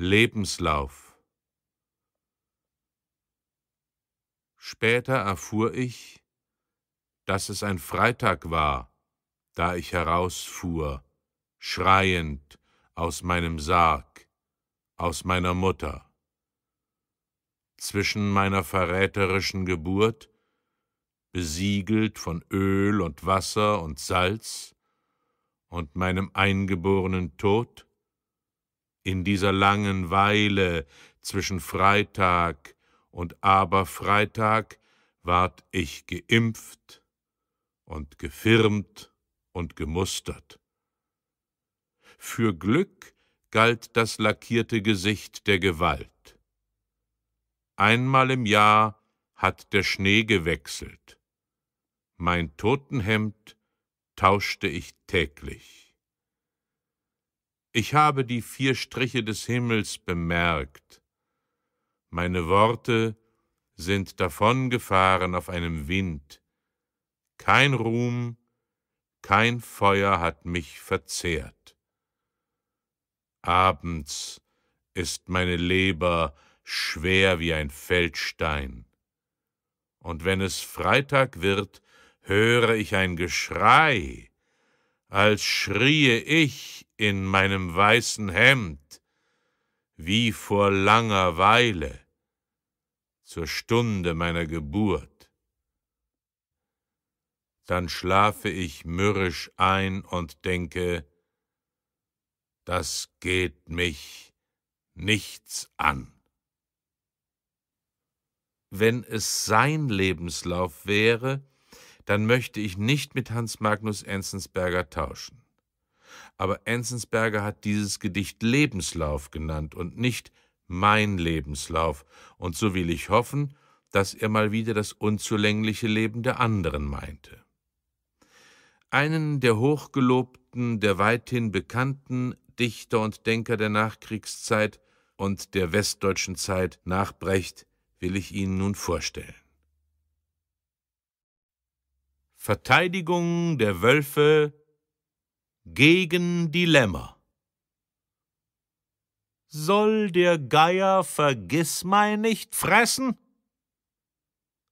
Lebenslauf Später erfuhr ich, dass es ein Freitag war, da ich herausfuhr, schreiend aus meinem Sarg, aus meiner Mutter. Zwischen meiner verräterischen Geburt, besiegelt von Öl und Wasser und Salz, und meinem eingeborenen Tod, in dieser langen Weile zwischen Freitag und Aberfreitag ward ich geimpft und gefirmt und gemustert. Für Glück galt das lackierte Gesicht der Gewalt. Einmal im Jahr hat der Schnee gewechselt. Mein Totenhemd tauschte ich täglich. Ich habe die vier Striche des Himmels bemerkt. Meine Worte sind davongefahren auf einem Wind. Kein Ruhm, kein Feuer hat mich verzehrt. Abends ist meine Leber schwer wie ein Feldstein. Und wenn es Freitag wird, höre ich ein Geschrei, als schrie ich in meinem weißen Hemd, wie vor langer Weile, zur Stunde meiner Geburt. Dann schlafe ich mürrisch ein und denke, das geht mich nichts an. Wenn es sein Lebenslauf wäre, dann möchte ich nicht mit Hans Magnus Enzensberger tauschen aber Enzensberger hat dieses Gedicht Lebenslauf genannt und nicht mein Lebenslauf, und so will ich hoffen, dass er mal wieder das unzulängliche Leben der anderen meinte. Einen der hochgelobten, der weithin bekannten Dichter und Denker der Nachkriegszeit und der westdeutschen Zeit nach Brecht will ich Ihnen nun vorstellen. Verteidigung der Wölfe gegen die Lämmer. Soll der Geier Vergissmeinnicht fressen?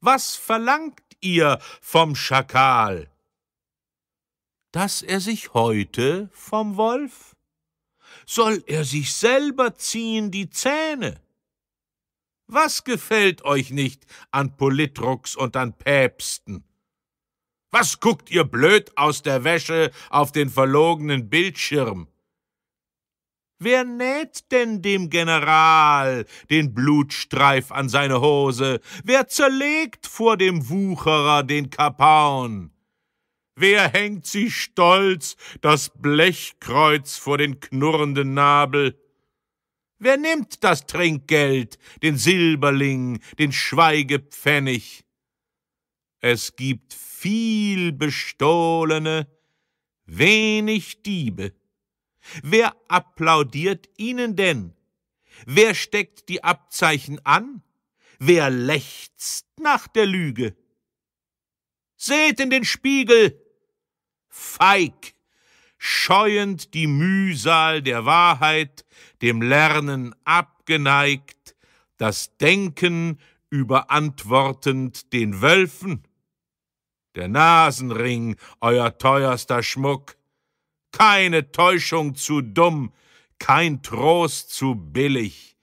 Was verlangt ihr vom Schakal? Dass er sich heute vom Wolf? Soll er sich selber ziehen die Zähne? Was gefällt euch nicht an Politrucks und an Päpsten? Was guckt ihr blöd aus der Wäsche auf den verlogenen Bildschirm? Wer näht denn dem General den Blutstreif an seine Hose? Wer zerlegt vor dem Wucherer den Kapaun? Wer hängt sie stolz das Blechkreuz vor den knurrenden Nabel? Wer nimmt das Trinkgeld, den Silberling, den Schweigepfennig? Es gibt viel Bestohlene, wenig Diebe. Wer applaudiert ihnen denn? Wer steckt die Abzeichen an? Wer lechzt nach der Lüge? Seht in den Spiegel! Feig, scheuend die Mühsal der Wahrheit, dem Lernen abgeneigt, das Denken überantwortend den Wölfen der Nasenring, euer teuerster Schmuck. Keine Täuschung zu dumm, kein Trost zu billig.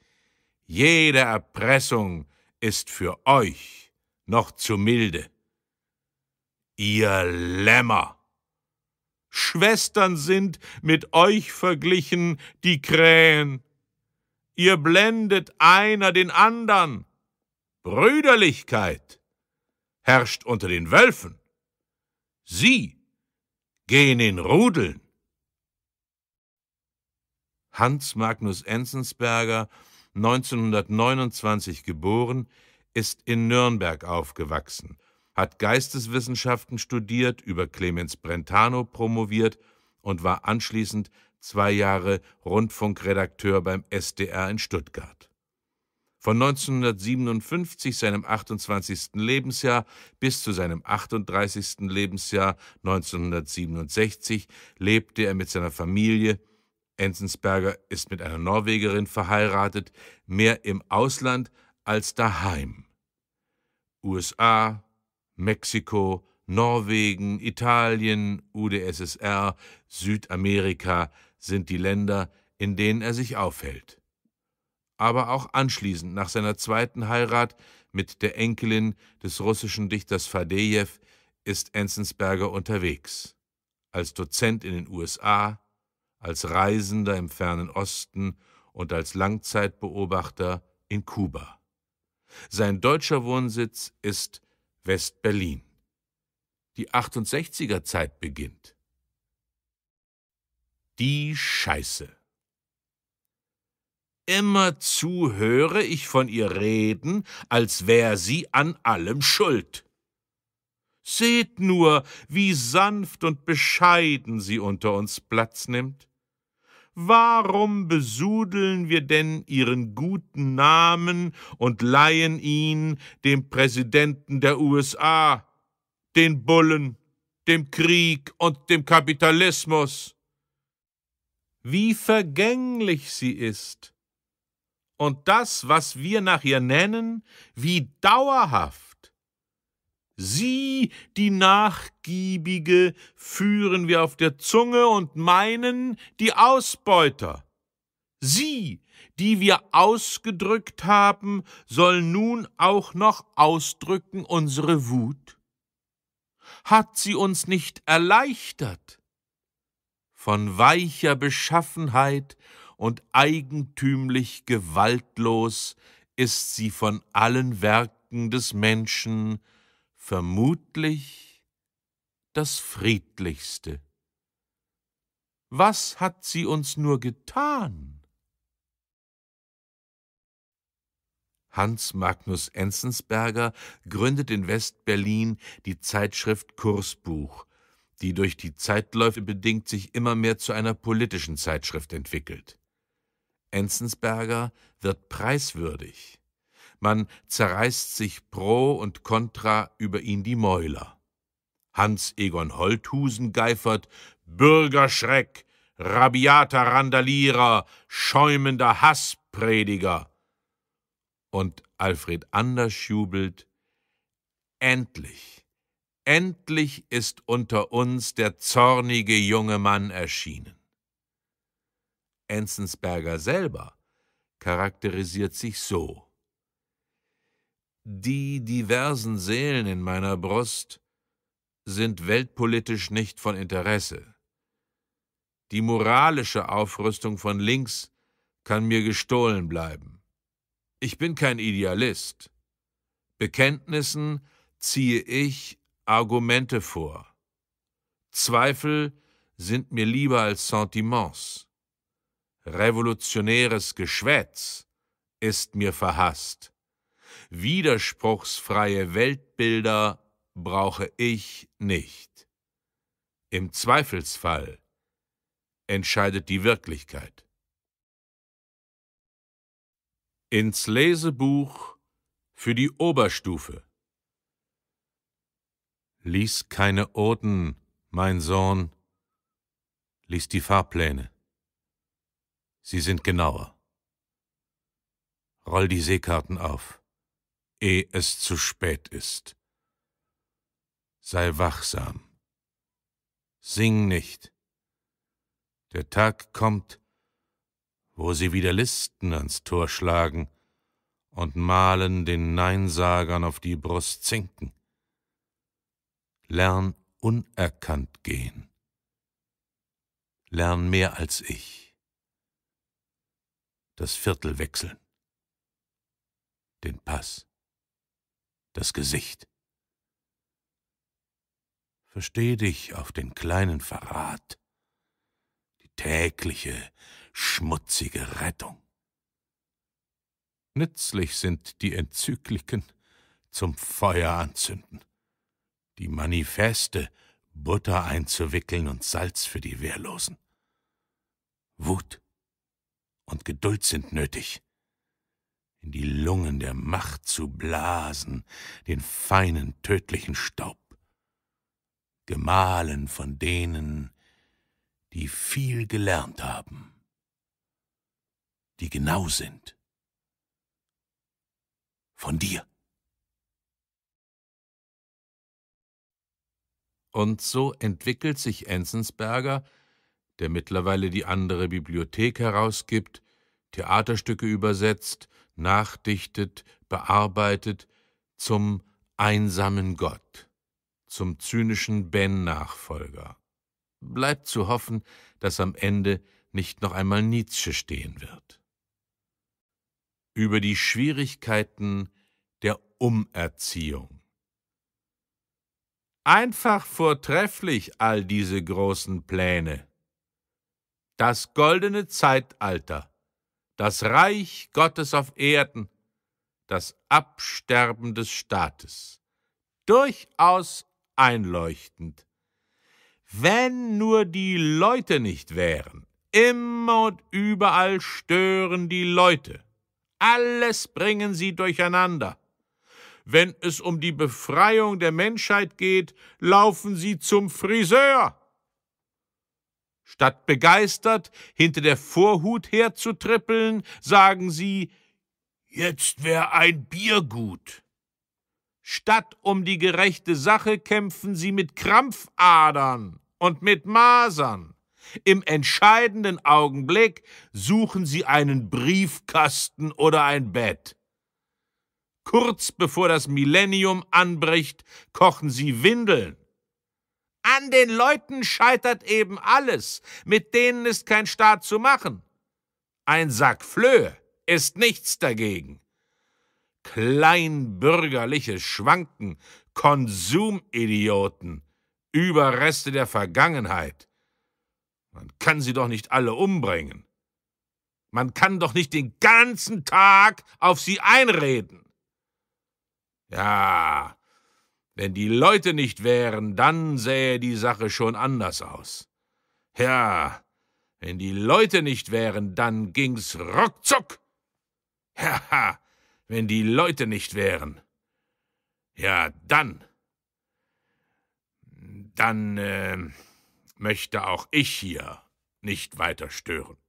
Jede Erpressung ist für euch noch zu milde. Ihr Lämmer! Schwestern sind mit euch verglichen die Krähen. Ihr blendet einer den andern. Brüderlichkeit herrscht unter den Wölfen. Sie gehen in Rudeln. Hans Magnus Enzensberger, 1929 geboren, ist in Nürnberg aufgewachsen, hat Geisteswissenschaften studiert, über Clemens Brentano promoviert und war anschließend zwei Jahre Rundfunkredakteur beim SDR in Stuttgart. Von 1957, seinem 28. Lebensjahr, bis zu seinem 38. Lebensjahr 1967 lebte er mit seiner Familie. Enzensberger ist mit einer Norwegerin verheiratet, mehr im Ausland als daheim. USA, Mexiko, Norwegen, Italien, UdSSR, Südamerika sind die Länder, in denen er sich aufhält aber auch anschließend nach seiner zweiten Heirat mit der Enkelin des russischen Dichters Fadejew ist Enzensberger unterwegs. Als Dozent in den USA, als Reisender im fernen Osten und als Langzeitbeobachter in Kuba. Sein deutscher Wohnsitz ist West-Berlin. Die 68er Zeit beginnt. Die Scheiße. Immerzu höre ich von ihr reden, als wär sie an allem schuld. Seht nur, wie sanft und bescheiden sie unter uns Platz nimmt. Warum besudeln wir denn ihren guten Namen und leihen ihn dem Präsidenten der USA, den Bullen, dem Krieg und dem Kapitalismus? Wie vergänglich sie ist, und das, was wir nach ihr nennen, wie dauerhaft. Sie, die Nachgiebige, führen wir auf der Zunge und meinen die Ausbeuter. Sie, die wir ausgedrückt haben, soll nun auch noch ausdrücken unsere Wut? Hat sie uns nicht erleichtert? Von weicher Beschaffenheit und eigentümlich gewaltlos ist sie von allen Werken des Menschen vermutlich das Friedlichste. Was hat sie uns nur getan? Hans Magnus Enzensberger gründet in West-Berlin die Zeitschrift Kursbuch, die durch die Zeitläufe bedingt sich immer mehr zu einer politischen Zeitschrift entwickelt. Enzensberger wird preiswürdig. Man zerreißt sich pro und contra über ihn die Mäuler. Hans Egon Holthusen geifert Bürgerschreck, rabiater Randalierer, schäumender Hassprediger. Und Alfred Anders jubelt Endlich, endlich ist unter uns der zornige junge Mann erschienen. Enzensberger selber charakterisiert sich so. Die diversen Seelen in meiner Brust sind weltpolitisch nicht von Interesse. Die moralische Aufrüstung von links kann mir gestohlen bleiben. Ich bin kein Idealist. Bekenntnissen ziehe ich Argumente vor. Zweifel sind mir lieber als Sentiments revolutionäres Geschwätz ist mir verhasst. Widerspruchsfreie Weltbilder brauche ich nicht. Im Zweifelsfall entscheidet die Wirklichkeit. Ins Lesebuch für die Oberstufe. Lies keine Oden, mein Sohn, lies die Fahrpläne. Sie sind genauer. Roll die Seekarten auf, ehe es zu spät ist. Sei wachsam. Sing nicht. Der Tag kommt, wo sie wieder Listen ans Tor schlagen und malen den Neinsagern auf die Brust zinken. Lern unerkannt gehen. Lern mehr als ich das Viertel wechseln, den Pass, das Gesicht. Versteh dich auf den kleinen Verrat, die tägliche, schmutzige Rettung. Nützlich sind die Enzykliken zum Feuer anzünden, die Manifeste Butter einzuwickeln und Salz für die Wehrlosen. Wut, und Geduld sind nötig. In die Lungen der Macht zu blasen, den feinen, tödlichen Staub. Gemahlen von denen, die viel gelernt haben, die genau sind. Von dir. Und so entwickelt sich Enzensberger der mittlerweile die andere Bibliothek herausgibt, Theaterstücke übersetzt, nachdichtet, bearbeitet, zum einsamen Gott, zum zynischen Ben-Nachfolger. Bleibt zu hoffen, dass am Ende nicht noch einmal Nietzsche stehen wird. Über die Schwierigkeiten der Umerziehung. Einfach vortrefflich all diese großen Pläne, das goldene Zeitalter, das Reich Gottes auf Erden, das Absterben des Staates. Durchaus einleuchtend. Wenn nur die Leute nicht wären. Immer und überall stören die Leute. Alles bringen sie durcheinander. Wenn es um die Befreiung der Menschheit geht, laufen sie zum Friseur. Statt begeistert hinter der Vorhut herzutrippeln, sagen sie, jetzt wär ein Bier gut. Statt um die gerechte Sache kämpfen sie mit Krampfadern und mit Masern. Im entscheidenden Augenblick suchen sie einen Briefkasten oder ein Bett. Kurz bevor das Millennium anbricht, kochen sie Windeln. An den Leuten scheitert eben alles. Mit denen ist kein Staat zu machen. Ein Sack Flöhe ist nichts dagegen. Kleinbürgerliches Schwanken, Konsumidioten, Überreste der Vergangenheit. Man kann sie doch nicht alle umbringen. Man kann doch nicht den ganzen Tag auf sie einreden. Ja, wenn die Leute nicht wären, dann sähe die Sache schon anders aus. Ja, wenn die Leute nicht wären, dann ging's ruckzuck. Haha, wenn die Leute nicht wären. Ja, dann. Dann äh, möchte auch ich hier nicht weiter stören.